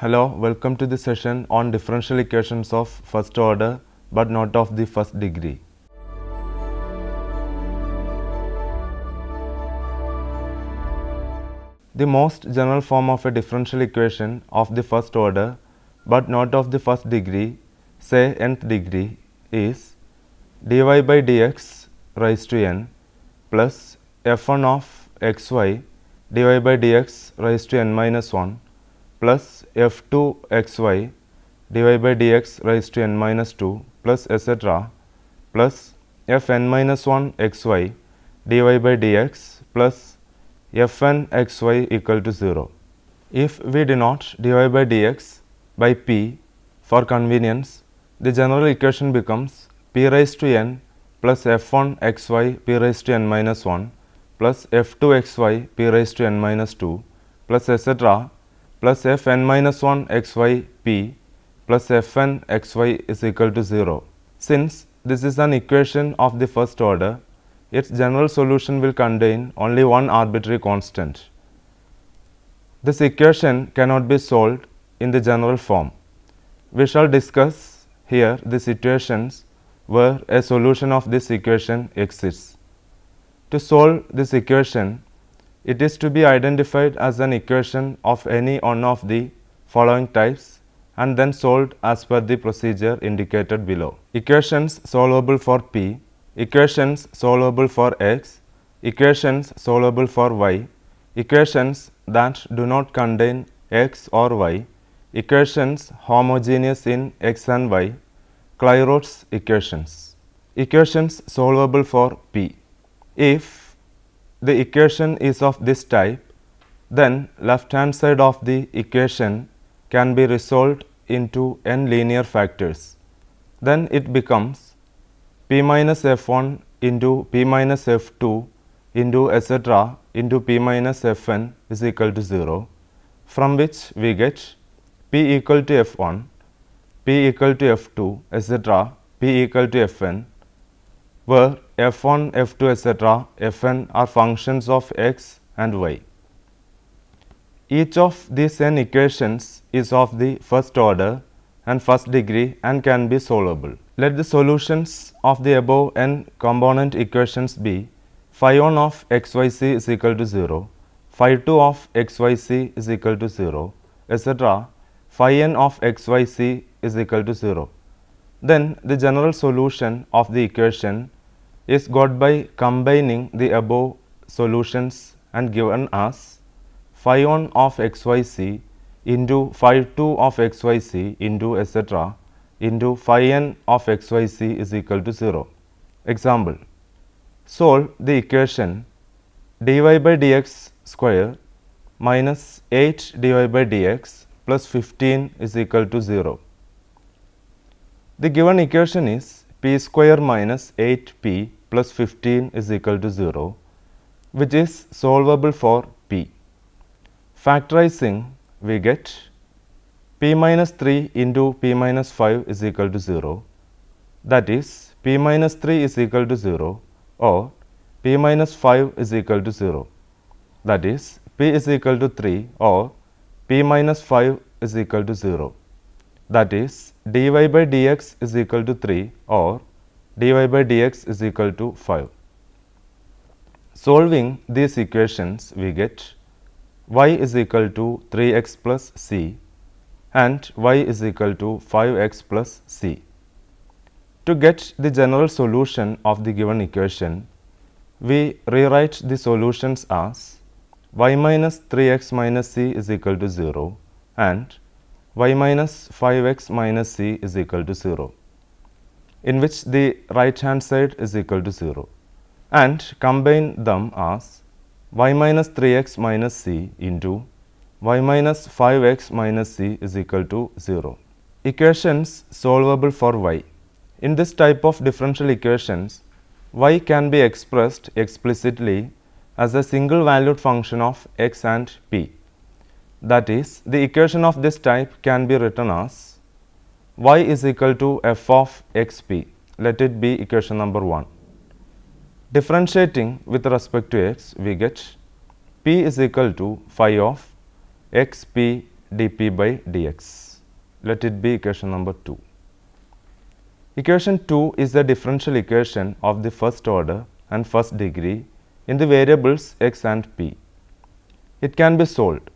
Hello, welcome to the session on differential equations of first order but not of the first degree. The most general form of a differential equation of the first order but not of the first degree, say nth degree is dy by dx raised to n plus f1 of xy dy by dx raised to n minus 1 plus f 2 x y divided by dx raised to n minus 2 plus etcetera plus f n minus 1 x y dy by dx plus f n x y equal to 0. If we denote dy by dx by p for convenience, the general equation becomes p raised to n plus f 1 x y p raised to n minus 1 plus f 2 x y p raised to n minus 2 plus etcetera plus f n minus 1 x y p plus f n x y is equal to 0. Since this is an equation of the first order, its general solution will contain only one arbitrary constant. This equation cannot be solved in the general form. We shall discuss here the situations where a solution of this equation exists. To solve this equation, it is to be identified as an equation of any one of the following types and then solved as per the procedure indicated below. Equations solvable for p, equations solvable for x, equations solvable for y, equations that do not contain x or y, equations homogeneous in x and y, Clairaut's equations. Equations solvable for p. If the equation is of this type, then left hand side of the equation can be resolved into n linear factors. Then it becomes p minus f 1 into p minus f 2 into etc into p minus f n is equal to 0, from which we get p equal to f 1, p equal to f 2 etc p equal to f n where f1, f2, etc., fn are functions of x and y. Each of these n equations is of the first order and first degree and can be solvable. Let the solutions of the above n component equations be phi 1 of x, y, c is equal to 0, phi 2 of x, y, c is equal to 0, etc., phi n of x, y, c is equal to 0. Then the general solution of the equation is got by combining the above solutions and given as phi 1 of xyz into phi 2 of xyz into etc into phi n of xyz is equal to 0. Example, solve the equation dy by dx square minus 8 dy by dx plus 15 is equal to 0. The given equation is p square minus 8p plus 15 is equal to 0 which is solvable for p. Factorizing we get p minus 3 into p minus 5 is equal to 0 that is p minus 3 is equal to 0 or p minus 5 is equal to 0 that is p is equal to 3 or p minus 5 is equal to 0 that is dy by dx is equal to 3 or dy by dx is equal to 5. Solving these equations, we get y is equal to 3x plus c and y is equal to 5x plus c. To get the general solution of the given equation, we rewrite the solutions as y minus 3x minus c is equal to 0 and y minus 5x minus c is equal to 0 in which the right hand side is equal to 0 and combine them as y minus 3x minus c into y minus 5x minus c is equal to 0. Equations solvable for y. In this type of differential equations, y can be expressed explicitly as a single valued function of x and p. That is, the equation of this type can be written as y is equal to f of xp. Let it be equation number 1. Differentiating with respect to x, we get p is equal to phi of xp dp by dx. Let it be equation number 2. Equation 2 is the differential equation of the first order and first degree in the variables x and p. It can be solved.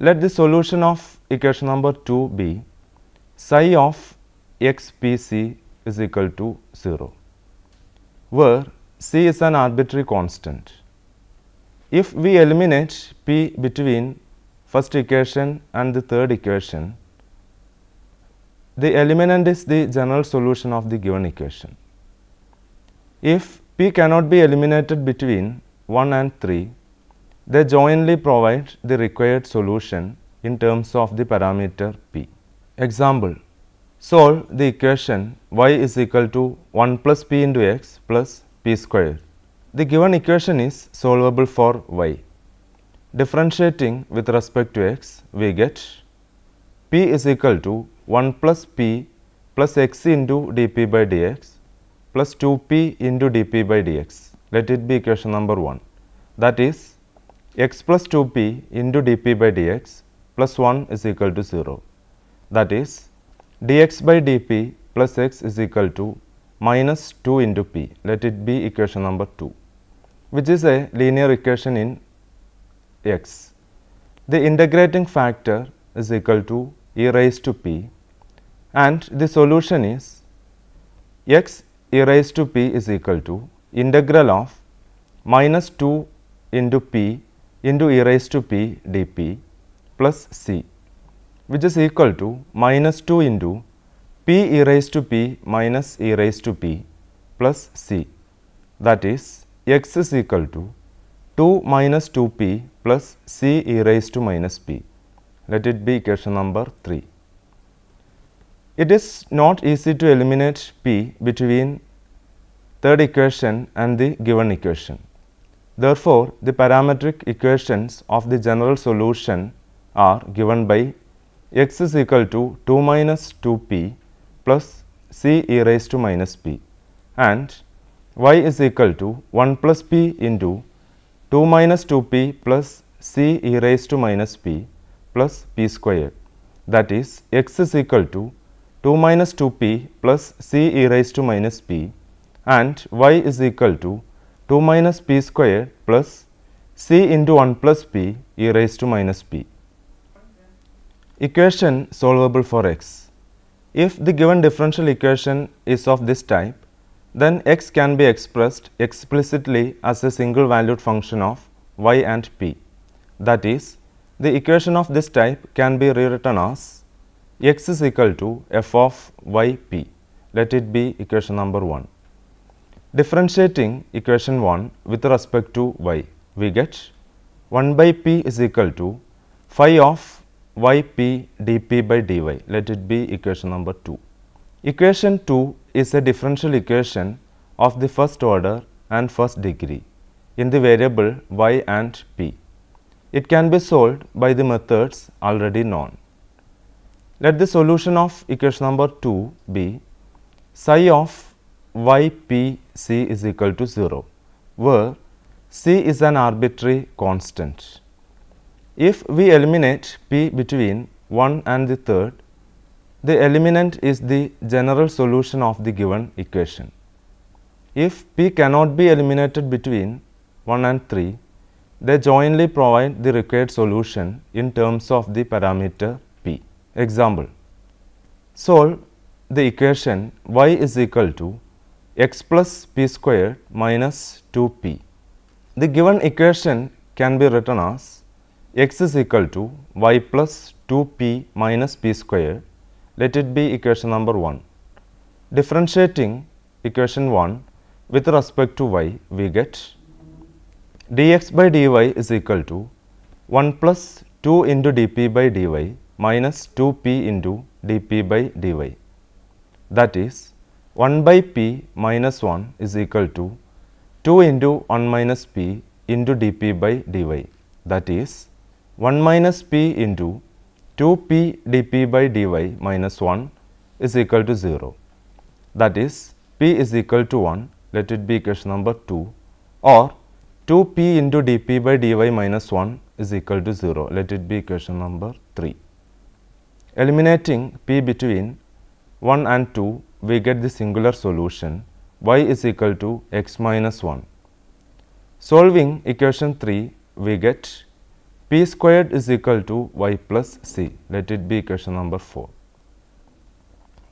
Let the solution of equation number 2 be psi of xpc is equal to 0, where c is an arbitrary constant. If we eliminate p between first equation and the third equation, the eliminant is the general solution of the given equation. If p cannot be eliminated between 1 and 3, they jointly provide the required solution in terms of the parameter p. Example Solve the equation y is equal to 1 plus p into x plus p square. The given equation is solvable for y. Differentiating with respect to x, we get p is equal to 1 plus p plus x into dp by dx plus 2p into dp by dx. Let it be equation number 1 that is x plus 2p into dp by dx plus 1 is equal to 0 that is dx by dp plus x is equal to minus 2 into p let it be equation number 2 which is a linear equation in x. The integrating factor is equal to e raised to p and the solution is x e raised to p is equal to integral of minus 2 into p into e raised to p dp plus c which is equal to minus 2 into p e raised to p minus e raised to p plus c that is x is equal to 2 minus 2 p plus c e raised to minus p. Let it be equation number 3. It is not easy to eliminate p between third equation and the given equation. Therefore, the parametric equations of the general solution are given by x is equal to 2 minus 2p plus c e raised to minus p and y is equal to 1 plus p into 2 minus 2p plus c e raised to minus p plus p squared that is x is equal to 2 minus 2p plus c e raised to minus p and y is equal to 2 minus p squared plus c into 1 plus p e raised to minus p. Equation solvable for x. If the given differential equation is of this type, then x can be expressed explicitly as a single valued function of y and p. That is, the equation of this type can be rewritten as x is equal to f of y p. Let it be equation number 1. Differentiating equation 1 with respect to y, we get 1 by p is equal to phi of yp dp by dy. Let it be equation number 2. Equation 2 is a differential equation of the first order and first degree in the variable y and p. It can be solved by the methods already known. Let the solution of equation number 2 be psi of y p c is equal to 0, where c is an arbitrary constant. If we eliminate p between 1 and the third, the eliminant is the general solution of the given equation. If p cannot be eliminated between 1 and 3, they jointly provide the required solution in terms of the parameter p. Example, solve the equation y is equal to x plus p squared minus 2 p. The given equation can be written as x is equal to y plus 2p minus p square, let it be equation number 1. Differentiating equation 1 with respect to y, we get dx by dy is equal to 1 plus 2 into dp by dy minus 2p into dp by dy. That is 1 by p minus 1 is equal to 2 into 1 minus p into dp by dy. That is 1 minus p into 2p dp by dy minus 1 is equal to 0. That is, p is equal to 1, let it be equation number 2 or 2p into dp by dy minus 1 is equal to 0, let it be equation number 3. Eliminating p between 1 and 2, we get the singular solution y is equal to x minus 1. Solving equation 3, we get p squared is equal to y plus c. Let it be equation number 4.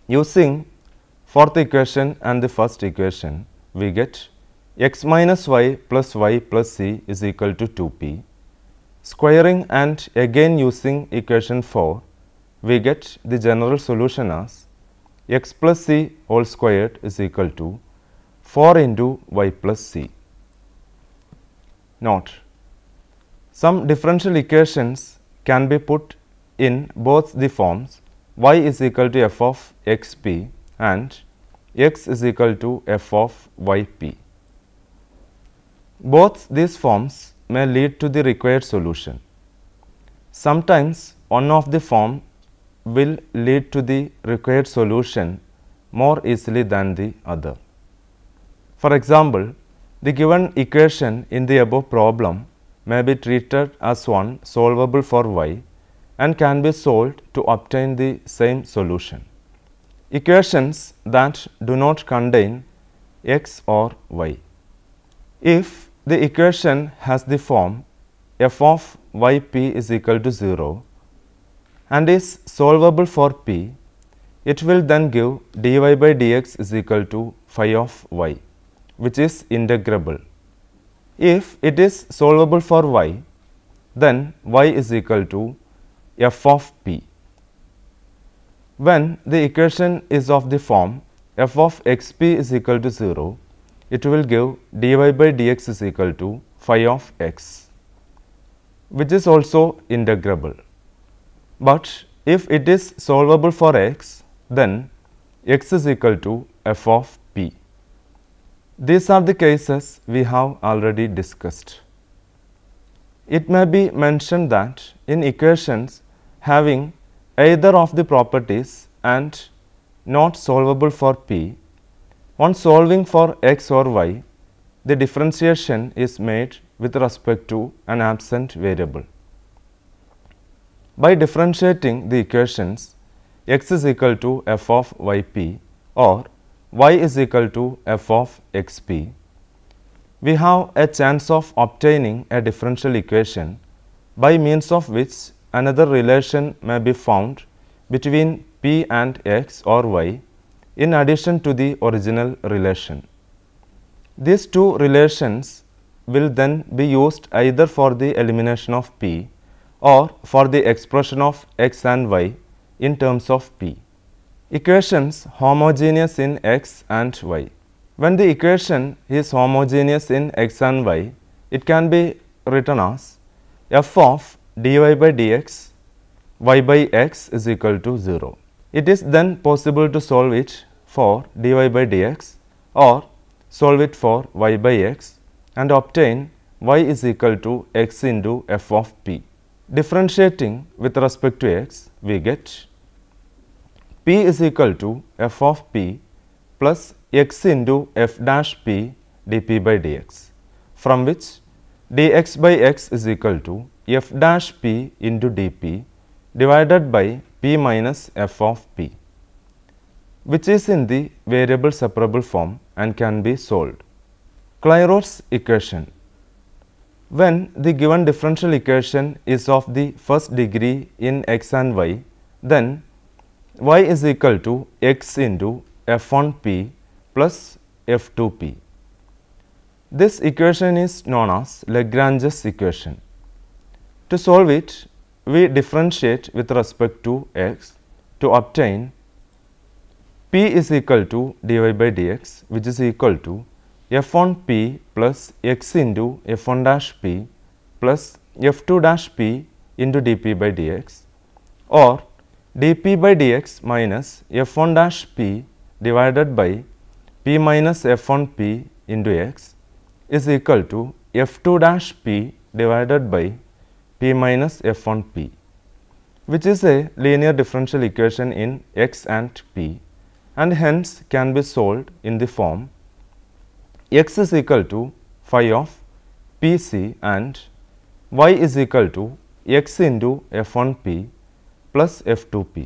Using fourth equation and the first equation, we get x minus y plus y plus c is equal to 2p. Squaring and again using equation 4, we get the general solution as x plus c whole squared is equal to 4 into y plus c. Note some differential equations can be put in both the forms y is equal to f of x p and x is equal to f of y p. Both these forms may lead to the required solution. Sometimes one of the form will lead to the required solution more easily than the other. For example, the given equation in the above problem may be treated as one solvable for y and can be solved to obtain the same solution. Equations that do not contain x or y. If the equation has the form f of y p is equal to 0 and is solvable for p, it will then give dy by dx is equal to phi of y, which is integrable if it is solvable for y, then y is equal to f of p. When the equation is of the form f of x p is equal to 0, it will give dy by dx is equal to phi of x, which is also integrable. But if it is solvable for x, then x is equal to f of these are the cases we have already discussed. It may be mentioned that in equations having either of the properties and not solvable for p, on solving for x or y, the differentiation is made with respect to an absent variable. By differentiating the equations, x is equal to f of y p or y is equal to f of x p, we have a chance of obtaining a differential equation by means of which another relation may be found between p and x or y in addition to the original relation. These two relations will then be used either for the elimination of p or for the expression of x and y in terms of p. Equations homogeneous in x and y. When the equation is homogeneous in x and y, it can be written as f of dy by dx y by x is equal to 0. It is then possible to solve it for dy by dx or solve it for y by x and obtain y is equal to x into f of p. Differentiating with respect to x, we get p is equal to f of p plus x into f dash p dp by dx, from which dx by x is equal to f dash p into dp divided by p minus f of p, which is in the variable separable form and can be solved. Clairaut's equation When the given differential equation is of the first degree in x and y, then y is equal to x into f 1 p plus f 2 p. This equation is known as Lagrange's equation. To solve it, we differentiate with respect to x to obtain p is equal to dy by dx which is equal to f 1 p plus x into f 1 dash p plus f 2 dash p into dp by dx or dp by dx minus f1 dash p divided by p minus f1 p into x is equal to f2 dash p divided by p minus f1 p which is a linear differential equation in x and p and hence can be solved in the form x is equal to phi of p c and y is equal to x into f 1 p plus f 2 p.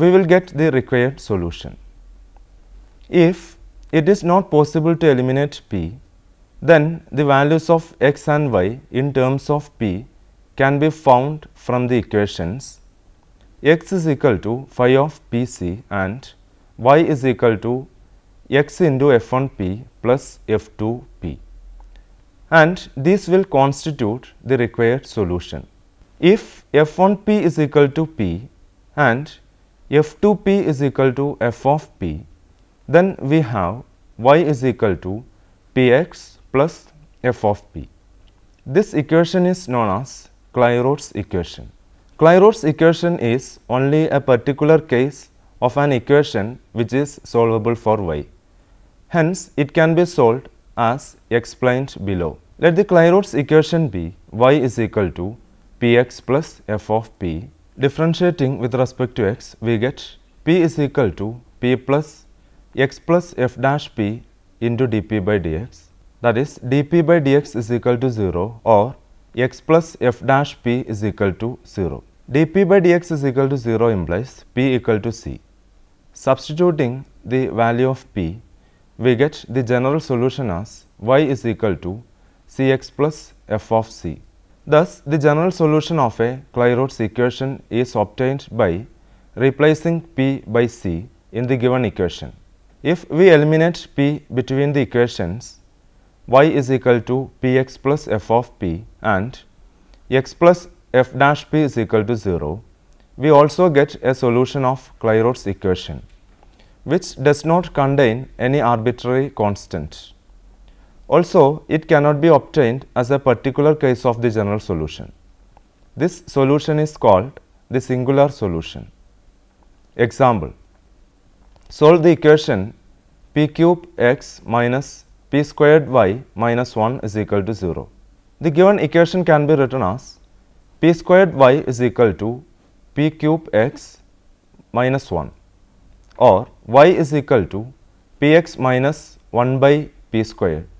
We will get the required solution. If it is not possible to eliminate p, then the values of x and y in terms of p can be found from the equations x is equal to phi of p c and y is equal to x into f 1 p plus f 2 p and this will constitute the required solution if f 1 p is equal to p and f 2 p is equal to f of p, then we have y is equal to p x plus f of p. This equation is known as Clairaut's equation. Clairaut's equation is only a particular case of an equation which is solvable for y. Hence, it can be solved as explained below. Let the Clairaut's equation be y is equal to px plus f of p. Differentiating with respect to x, we get p is equal to p plus x plus f dash p into dp by dx. That is, dp by dx is equal to 0 or x plus f dash p is equal to 0. dp by dx is equal to 0 implies p equal to c. Substituting the value of p, we get the general solution as y is equal to cx plus f of c. Thus, the general solution of a Clairaut's equation is obtained by replacing P by C in the given equation. If we eliminate P between the equations, y is equal to P x plus f of P and x plus f dash P is equal to 0, we also get a solution of Clairaut's equation, which does not contain any arbitrary constant. Also, it cannot be obtained as a particular case of the general solution. This solution is called the singular solution. Example, solve the equation p cube x minus p squared y minus 1 is equal to 0. The given equation can be written as p squared y is equal to p cube x minus 1 or y is equal to p x minus 1 by p squared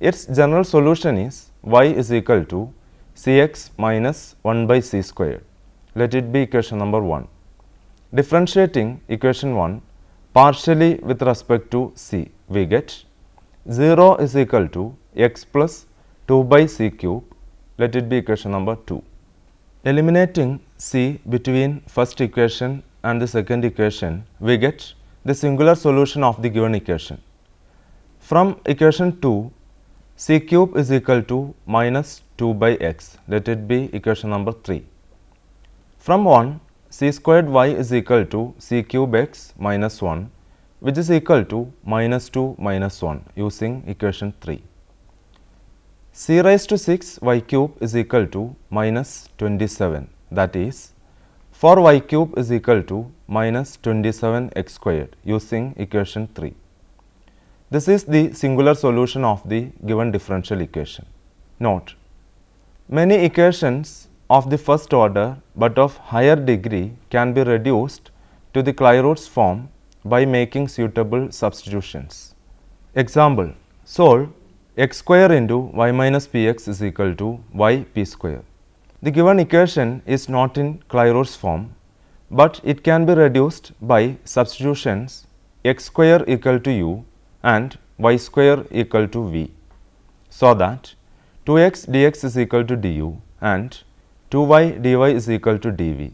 its general solution is y is equal to Cx minus 1 by C square. Let it be equation number 1. Differentiating equation 1 partially with respect to C, we get 0 is equal to x plus 2 by C cube. Let it be equation number 2. Eliminating C between first equation and the second equation, we get the singular solution of the given equation. From equation 2, c cube is equal to minus 2 by x let it be equation number 3. From 1 c squared y is equal to c cube x minus 1 which is equal to minus 2 minus 1 using equation 3. c raised to 6 y cube is equal to minus 27 that is 4 y cube is equal to minus 27 x squared using equation 3. This is the singular solution of the given differential equation. Note, many equations of the first order but of higher degree can be reduced to the Clairaut's form by making suitable substitutions. Example, solve x square into y minus px is equal to y p square. The given equation is not in Clairaut's form, but it can be reduced by substitutions x square equal to u and y square equal to v. So, that 2 x dx is equal to du and 2 y dy is equal to dv.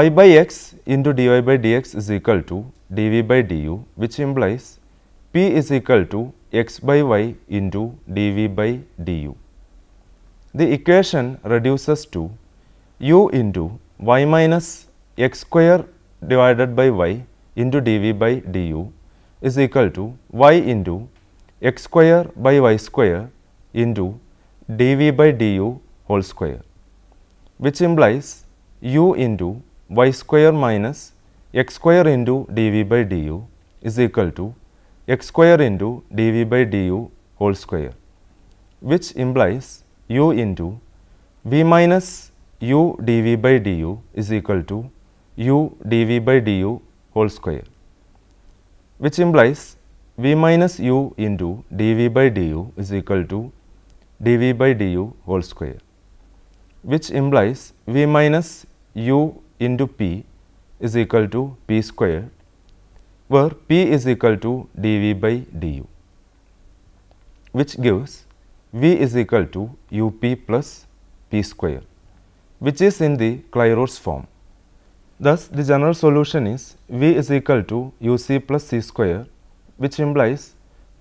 y by x into dy by dx is equal to dv by du which implies p is equal to x by y into dv by du. The equation reduces to u into y minus x square divided by y into dv by du is equal to y into x square by y square into dv by du whole square, which implies u into y square minus x square into dv by du is equal to x square into dv by du whole square, which implies u into v minus u dv by du is equal to u dv by du whole square which implies v minus u into dv by du is equal to dv by du whole square, which implies v minus u into p is equal to p square, where p is equal to dv by du, which gives v is equal to u p plus p square, which is in the Clairaut's form. Thus, the general solution is V is equal to u c plus c square, which implies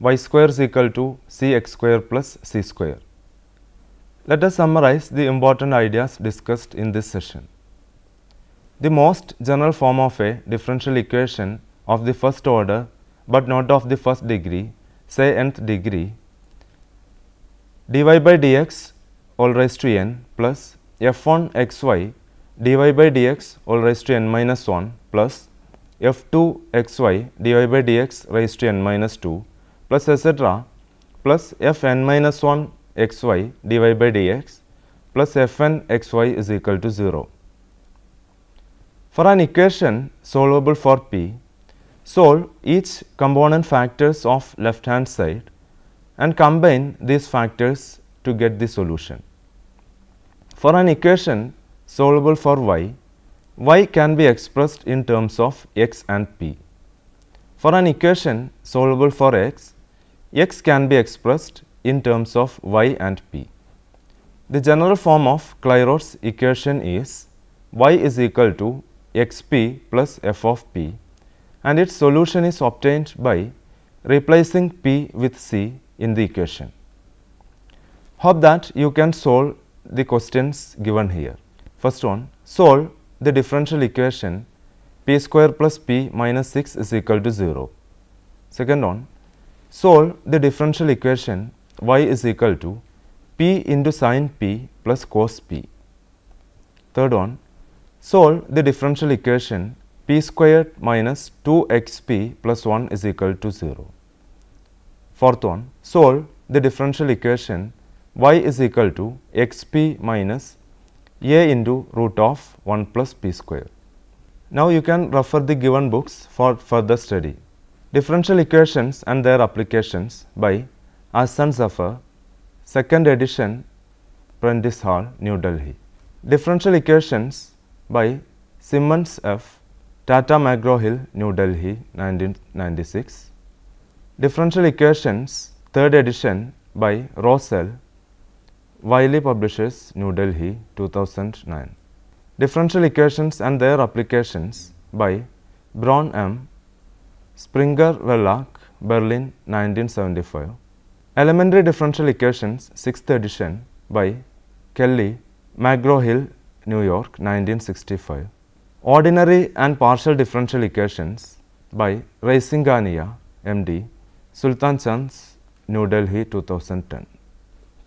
y square is equal to c x square plus c square. Let us summarize the important ideas discussed in this session. The most general form of a differential equation of the first order, but not of the first degree, say nth degree, dy by dx all raised to n plus f 1 x y dy by dx all raised to n minus 1 plus f2 xy dy by dx raised to n minus 2 plus etc. plus f n minus 1 xy dy by dx plus f n xy is equal to 0. For an equation solvable for p, solve each component factors of left hand side and combine these factors to get the solution. For an equation solvable for y, y can be expressed in terms of x and p. For an equation solvable for x, x can be expressed in terms of y and p. The general form of Clairaut's equation is y is equal to x p plus f of p and its solution is obtained by replacing p with c in the equation. Hope that you can solve the questions given here. First one, solve the differential equation p square plus p minus 6 is equal to 0. Second one, solve the differential equation y is equal to p into sin p plus cos p. Third one, solve the differential equation p squared minus 2 x p plus 1 is equal to 0. Fourth one, solve the differential equation y is equal to x p minus a into root of 1 plus p square. Now, you can refer the given books for further study. Differential equations and their applications by Asan Zafar, second edition, Prentice Hall, New Delhi. Differential equations by Simmons F, Tata McGraw Hill, New Delhi, 1996. Differential equations, third edition by Rossell. Wiley publishes New Delhi 2009. Differential equations and their applications by Braun M. Springer Verlag, Berlin 1975. Elementary Differential Equations 6th edition by Kelly McGraw-Hill, New York 1965. Ordinary and Partial Differential Equations by Raisingania, MD, Sultan Chands, New Delhi 2010.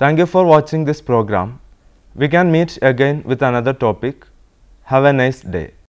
Thank you for watching this program. We can meet again with another topic. Have a nice day.